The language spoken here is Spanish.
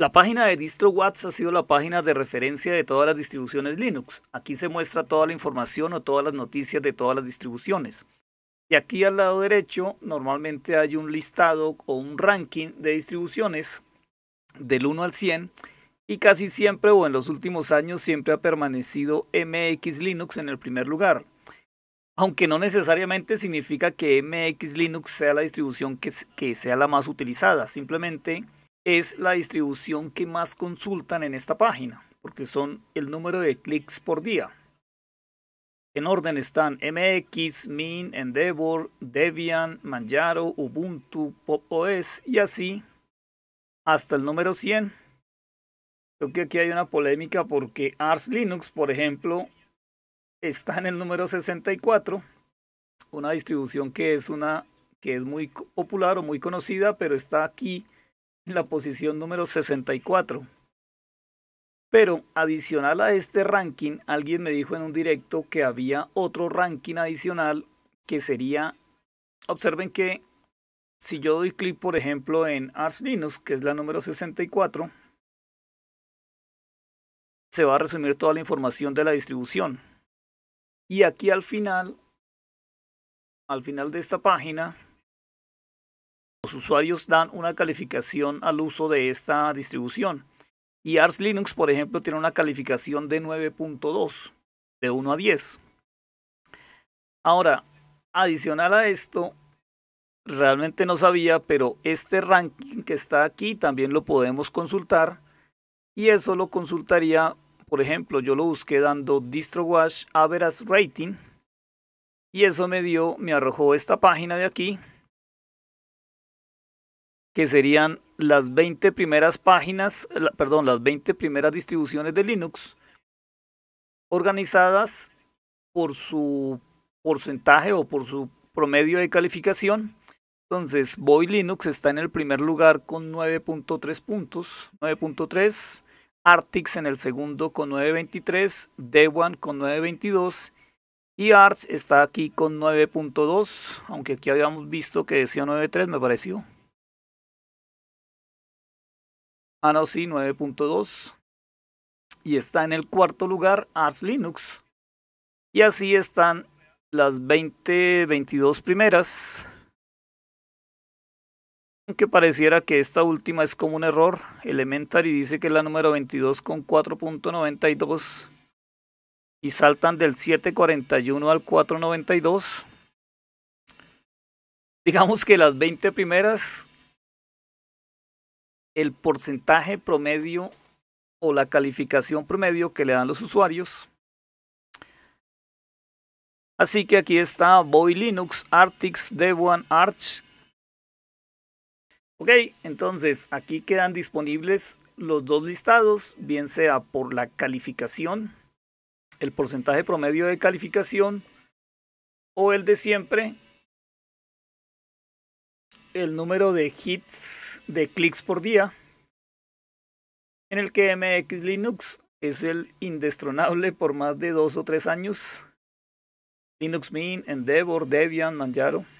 La página de DistroWatts ha sido la página de referencia de todas las distribuciones Linux. Aquí se muestra toda la información o todas las noticias de todas las distribuciones. Y aquí al lado derecho normalmente hay un listado o un ranking de distribuciones del 1 al 100 y casi siempre o en los últimos años siempre ha permanecido MX Linux en el primer lugar. Aunque no necesariamente significa que MX Linux sea la distribución que sea la más utilizada, simplemente es la distribución que más consultan en esta página, porque son el número de clics por día. En orden están MX, Min, Endeavor, Debian, Manjaro, Ubuntu, Pop OS y así hasta el número 100. Creo que aquí hay una polémica porque Ars Linux, por ejemplo, está en el número 64, una distribución que es una que es muy popular o muy conocida, pero está aquí la posición número 64. Pero adicional a este ranking, alguien me dijo en un directo que había otro ranking adicional que sería, observen que si yo doy clic por ejemplo en Ars Linux, que es la número 64, se va a resumir toda la información de la distribución. Y aquí al final, al final de esta página, los usuarios dan una calificación al uso de esta distribución. Y Ars Linux, por ejemplo, tiene una calificación de 9.2, de 1 a 10. Ahora, adicional a esto, realmente no sabía, pero este ranking que está aquí también lo podemos consultar. Y eso lo consultaría, por ejemplo, yo lo busqué dando DistroWatch Average Rating. Y eso me dio, me arrojó esta página de aquí, que serían las 20 primeras páginas, perdón, las 20 primeras distribuciones de Linux organizadas por su porcentaje o por su promedio de calificación. Entonces, Boy Linux está en el primer lugar con 9.3 puntos, 9.3, Artix en el segundo con 9.23, Dewan con 9.22 y Arch está aquí con 9.2, aunque aquí habíamos visto que decía 9.3, me pareció. Anosi ah, 9.2. Y está en el cuarto lugar Arch Linux. Y así están las 20, 22 primeras. Aunque pareciera que esta última es como un error, Elementary dice que es la número 22 con 4.92 y saltan del 7.41 al 4.92. Digamos que las 20 primeras el porcentaje promedio o la calificación promedio que le dan los usuarios. Así que aquí está Boy Linux, Artix, Debian, Arch. Ok, entonces aquí quedan disponibles los dos listados, bien sea por la calificación, el porcentaje promedio de calificación o el de siempre, el número de hits de clics por día, en el que MX Linux es el indestronable por más de dos o tres años. Linux Mint, Endeavor, Debian, Manjaro.